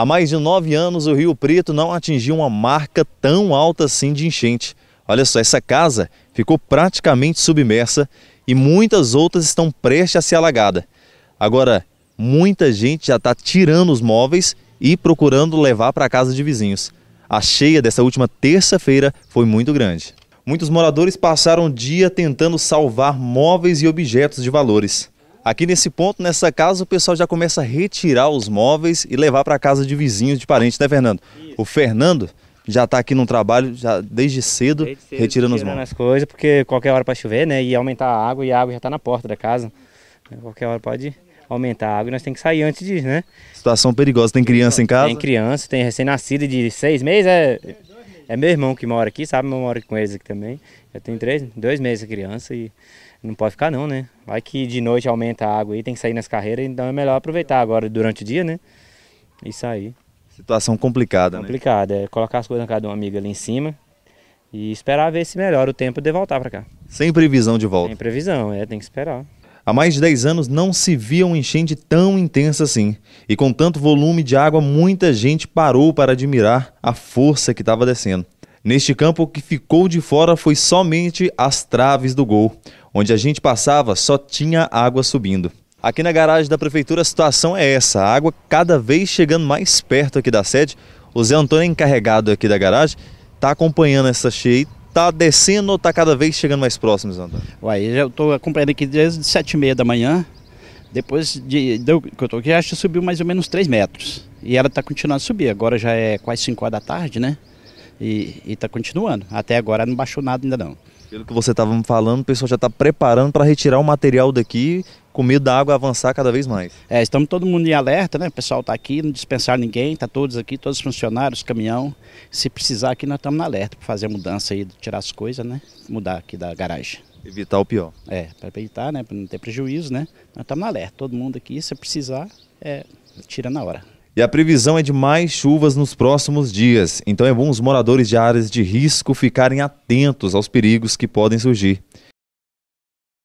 Há mais de nove anos, o Rio Preto não atingiu uma marca tão alta assim de enchente. Olha só, essa casa ficou praticamente submersa e muitas outras estão prestes a ser alagada. Agora, muita gente já está tirando os móveis e procurando levar para a casa de vizinhos. A cheia dessa última terça-feira foi muito grande. Muitos moradores passaram o dia tentando salvar móveis e objetos de valores. Aqui nesse ponto, nessa casa, o pessoal já começa a retirar os móveis e levar para casa de vizinhos, de parentes, né, Fernando? Isso. O Fernando já está aqui no trabalho já desde cedo, desde cedo retirando, retirando os móveis. as coisas, porque qualquer hora pode chover, né? E aumentar a água, e a água já está na porta da casa. Qualquer hora pode aumentar a água, nós temos que sair antes disso, né? Situação perigosa, tem criança em casa? Tem criança, tem recém nascida de seis meses, é, é meu irmão que mora aqui, sabe? Eu moro com eles aqui também. Eu tenho três, dois meses a criança e não pode ficar não, né? Vai que de noite aumenta a água e tem que sair nas carreiras, então é melhor aproveitar agora durante o dia, né? E sair. Situação complicada, né? Complicada, né? é colocar as coisas na casa de um amigo ali em cima e esperar ver se melhora o tempo de voltar para cá. Sem previsão de volta? Sem previsão, é, tem que esperar. Há mais de 10 anos não se via um enchente tão intensa assim. E com tanto volume de água, muita gente parou para admirar a força que estava descendo. Neste campo, o que ficou de fora foi somente as traves do gol. Onde a gente passava só tinha água subindo. Aqui na garagem da prefeitura a situação é essa, a água cada vez chegando mais perto aqui da sede. O Zé Antônio, encarregado aqui da garagem, está acompanhando essa cheia está descendo ou está cada vez chegando mais próximo, Zé Antônio? Uai, eu estou acompanhando aqui desde sete e meia da manhã, depois de, de, que eu estou aqui, acho que subiu mais ou menos 3 metros. E ela está continuando a subir, agora já é quase 5 horas da tarde, né? E está continuando, até agora não baixou nada ainda não. Pelo que você estava me falando, o pessoal já está preparando para retirar o material daqui, com medo da água avançar cada vez mais. É, estamos todo mundo em alerta, né? O pessoal está aqui, não dispensar ninguém, está todos aqui, todos os funcionários, caminhão. Se precisar aqui, nós estamos na alerta para fazer a mudança aí, tirar as coisas, né? Mudar aqui da garagem. Evitar o pior. É, para evitar, né? Para não ter prejuízo, né? Nós estamos na alerta, todo mundo aqui, se precisar, é, tira na hora. E a previsão é de mais chuvas nos próximos dias, então é bom os moradores de áreas de risco ficarem atentos aos perigos que podem surgir.